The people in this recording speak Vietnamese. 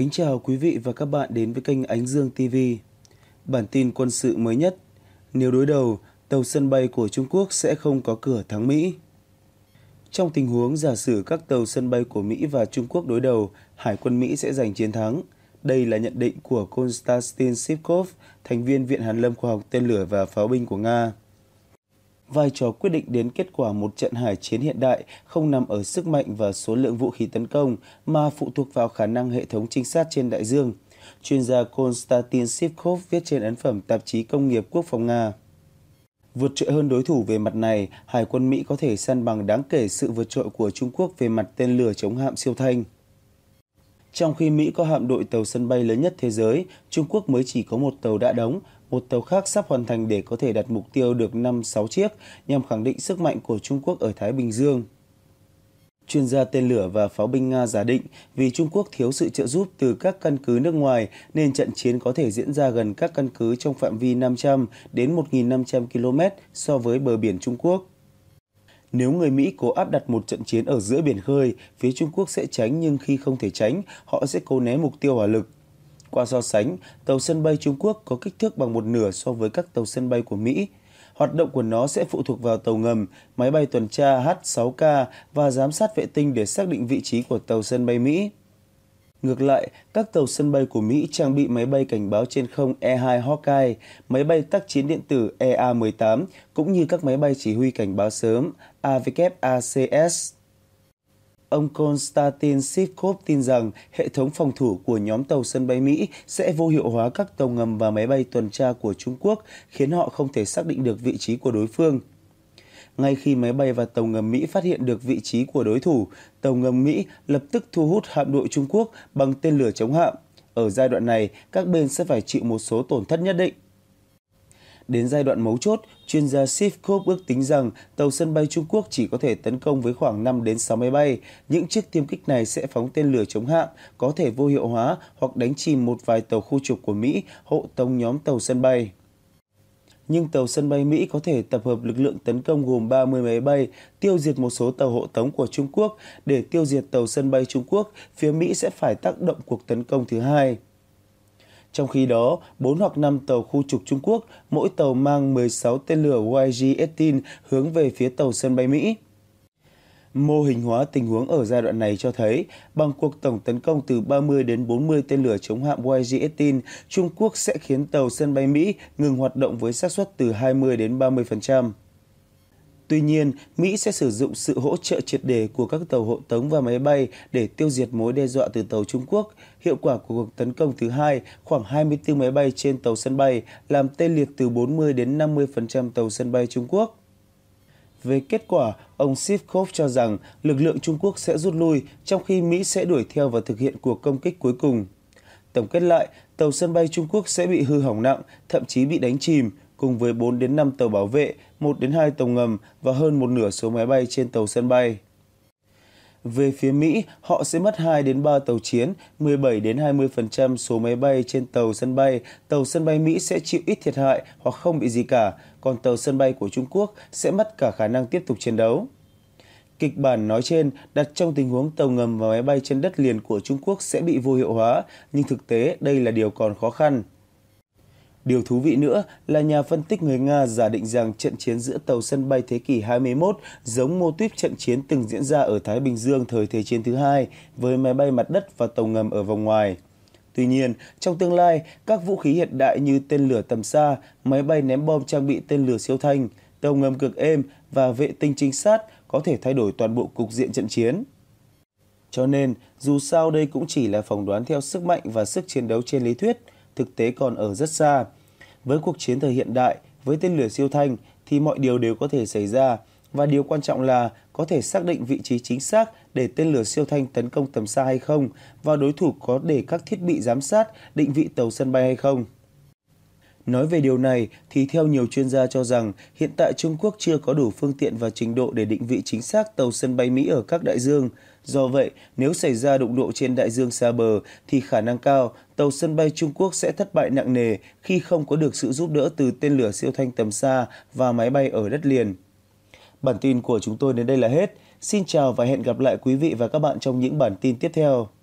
Kính chào quý vị và các bạn đến với kênh Ánh Dương TV. Bản tin quân sự mới nhất. Nếu đối đầu, tàu sân bay của Trung Quốc sẽ không có cửa thắng Mỹ. Trong tình huống giả sử các tàu sân bay của Mỹ và Trung Quốc đối đầu, Hải quân Mỹ sẽ giành chiến thắng. Đây là nhận định của Konstantin Sivkov, thành viên Viện Hàn lâm Khoa học Tên lửa và Pháo binh của Nga vai trò quyết định đến kết quả một trận hải chiến hiện đại không nằm ở sức mạnh và số lượng vũ khí tấn công mà phụ thuộc vào khả năng hệ thống trinh sát trên đại dương. Chuyên gia Konstantin Sivkov viết trên ấn phẩm tạp chí Công nghiệp Quốc phòng Nga. Vượt trội hơn đối thủ về mặt này, Hải quân Mỹ có thể săn bằng đáng kể sự vượt trội của Trung Quốc về mặt tên lửa chống hạm siêu thanh. Trong khi Mỹ có hạm đội tàu sân bay lớn nhất thế giới, Trung Quốc mới chỉ có một tàu đã đóng một tàu khác sắp hoàn thành để có thể đặt mục tiêu được 5-6 chiếc nhằm khẳng định sức mạnh của Trung Quốc ở Thái Bình Dương. Chuyên gia tên lửa và pháo binh Nga giả định vì Trung Quốc thiếu sự trợ giúp từ các căn cứ nước ngoài nên trận chiến có thể diễn ra gần các căn cứ trong phạm vi 500 đến 1.500 km so với bờ biển Trung Quốc. Nếu người Mỹ cố áp đặt một trận chiến ở giữa biển khơi, phía Trung Quốc sẽ tránh nhưng khi không thể tránh, họ sẽ cố né mục tiêu hỏa lực. Qua so sánh, tàu sân bay Trung Quốc có kích thước bằng một nửa so với các tàu sân bay của Mỹ. Hoạt động của nó sẽ phụ thuộc vào tàu ngầm, máy bay tuần tra H-6K và giám sát vệ tinh để xác định vị trí của tàu sân bay Mỹ. Ngược lại, các tàu sân bay của Mỹ trang bị máy bay cảnh báo trên không E-2 Hawkeye, máy bay tác chiến điện tử EA-18, cũng như các máy bay chỉ huy cảnh báo sớm AVKACS ông Konstantin Sivkov tin rằng hệ thống phòng thủ của nhóm tàu sân bay Mỹ sẽ vô hiệu hóa các tàu ngầm và máy bay tuần tra của Trung Quốc, khiến họ không thể xác định được vị trí của đối phương. Ngay khi máy bay và tàu ngầm Mỹ phát hiện được vị trí của đối thủ, tàu ngầm Mỹ lập tức thu hút hạm đội Trung Quốc bằng tên lửa chống hạm. Ở giai đoạn này, các bên sẽ phải chịu một số tổn thất nhất định. Đến giai đoạn mấu chốt, chuyên gia Sivkov ước tính rằng tàu sân bay Trung Quốc chỉ có thể tấn công với khoảng 5 đến 6 máy bay. Những chiếc tiêm kích này sẽ phóng tên lửa chống hạm, có thể vô hiệu hóa hoặc đánh chìm một vài tàu khu trục của Mỹ hộ tống nhóm tàu sân bay nhưng tàu sân bay Mỹ có thể tập hợp lực lượng tấn công gồm 30 máy bay, tiêu diệt một số tàu hộ tống của Trung Quốc. Để tiêu diệt tàu sân bay Trung Quốc, phía Mỹ sẽ phải tác động cuộc tấn công thứ hai. Trong khi đó, 4 hoặc 5 tàu khu trục Trung Quốc, mỗi tàu mang 16 tên lửa YG-18 hướng về phía tàu sân bay Mỹ. Mô hình hóa tình huống ở giai đoạn này cho thấy, bằng cuộc tổng tấn công từ 30 đến 40 tên lửa chống hạm YG-18, Trung Quốc sẽ khiến tàu sân bay Mỹ ngừng hoạt động với xác suất từ 20 đến 30%. Tuy nhiên, Mỹ sẽ sử dụng sự hỗ trợ triệt đề của các tàu hộ tống và máy bay để tiêu diệt mối đe dọa từ tàu Trung Quốc. Hiệu quả của cuộc tấn công thứ hai, khoảng 24 máy bay trên tàu sân bay, làm tê liệt từ 40 đến 50% tàu sân bay Trung Quốc. Về kết quả, ông Sivkov cho rằng lực lượng Trung Quốc sẽ rút lui trong khi Mỹ sẽ đuổi theo và thực hiện cuộc công kích cuối cùng. Tổng kết lại, tàu sân bay Trung Quốc sẽ bị hư hỏng nặng, thậm chí bị đánh chìm, cùng với 4 đến 5 tàu bảo vệ, 1 đến 2 tàu ngầm và hơn một nửa số máy bay trên tàu sân bay. Về phía Mỹ, họ sẽ mất 2 đến 3 tàu chiến, 17 đến 20% số máy bay trên tàu sân bay, tàu sân bay Mỹ sẽ chịu ít thiệt hại hoặc không bị gì cả, còn tàu sân bay của Trung Quốc sẽ mất cả khả năng tiếp tục chiến đấu. Kịch bản nói trên đặt trong tình huống tàu ngầm và máy bay trên đất liền của Trung Quốc sẽ bị vô hiệu hóa, nhưng thực tế đây là điều còn khó khăn. Điều thú vị nữa là nhà phân tích người Nga giả định rằng trận chiến giữa tàu sân bay thế kỷ 21 giống mô típ trận chiến từng diễn ra ở Thái Bình Dương thời Thế chiến thứ hai với máy bay mặt đất và tàu ngầm ở vòng ngoài. Tuy nhiên, trong tương lai, các vũ khí hiện đại như tên lửa tầm xa, máy bay ném bom trang bị tên lửa siêu thanh, tàu ngầm cực êm và vệ tinh trinh sát có thể thay đổi toàn bộ cục diện trận chiến. Cho nên, dù sao đây cũng chỉ là phỏng đoán theo sức mạnh và sức chiến đấu trên lý thuyết – thực tế còn ở rất xa. Với cuộc chiến thời hiện đại, với tên lửa siêu thanh thì mọi điều đều có thể xảy ra và điều quan trọng là có thể xác định vị trí chính xác để tên lửa siêu thanh tấn công tầm xa hay không và đối thủ có để các thiết bị giám sát định vị tàu sân bay hay không. Nói về điều này thì theo nhiều chuyên gia cho rằng hiện tại Trung Quốc chưa có đủ phương tiện và trình độ để định vị chính xác tàu sân bay Mỹ ở các đại dương. Do vậy, nếu xảy ra đụng độ trên đại dương xa bờ thì khả năng cao tàu sân bay Trung Quốc sẽ thất bại nặng nề khi không có được sự giúp đỡ từ tên lửa siêu thanh tầm xa và máy bay ở đất liền. Bản tin của chúng tôi đến đây là hết. Xin chào và hẹn gặp lại quý vị và các bạn trong những bản tin tiếp theo.